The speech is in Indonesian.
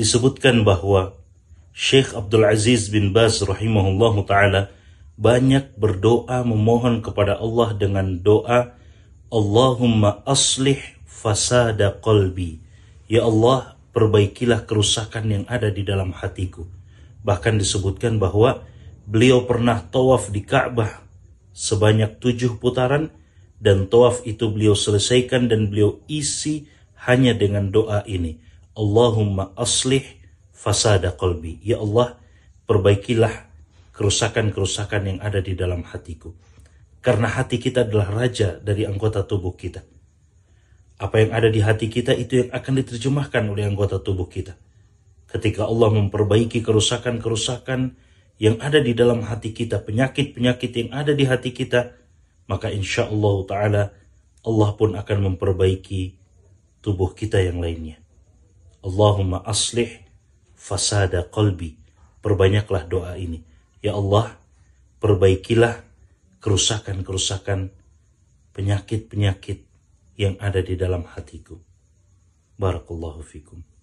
disebutkan bahwa Syekh Abdul Aziz bin Baz rahimahullah ta'ala banyak berdoa memohon kepada Allah dengan doa Allahumma aslih fasada qalbi. Ya Allah, perbaikilah kerusakan yang ada di dalam hatiku. Bahkan disebutkan bahwa beliau pernah tawaf di Ka'bah sebanyak tujuh putaran dan tawaf itu beliau selesaikan dan beliau isi hanya dengan doa ini. Allahumma aslih fasada qalbi. Ya Allah, perbaikilah kerusakan-kerusakan yang ada di dalam hatiku. Karena hati kita adalah raja dari anggota tubuh kita. Apa yang ada di hati kita itu yang akan diterjemahkan oleh anggota tubuh kita. Ketika Allah memperbaiki kerusakan-kerusakan yang ada di dalam hati kita, penyakit-penyakit yang ada di hati kita, maka insya Allah Ta'ala Allah pun akan memperbaiki tubuh kita yang lainnya. Allahumma aslih fasada qalbi. Perbanyaklah doa ini. Ya Allah, perbaikilah kerusakan-kerusakan penyakit-penyakit yang ada di dalam hatiku. Barakallahu fikum.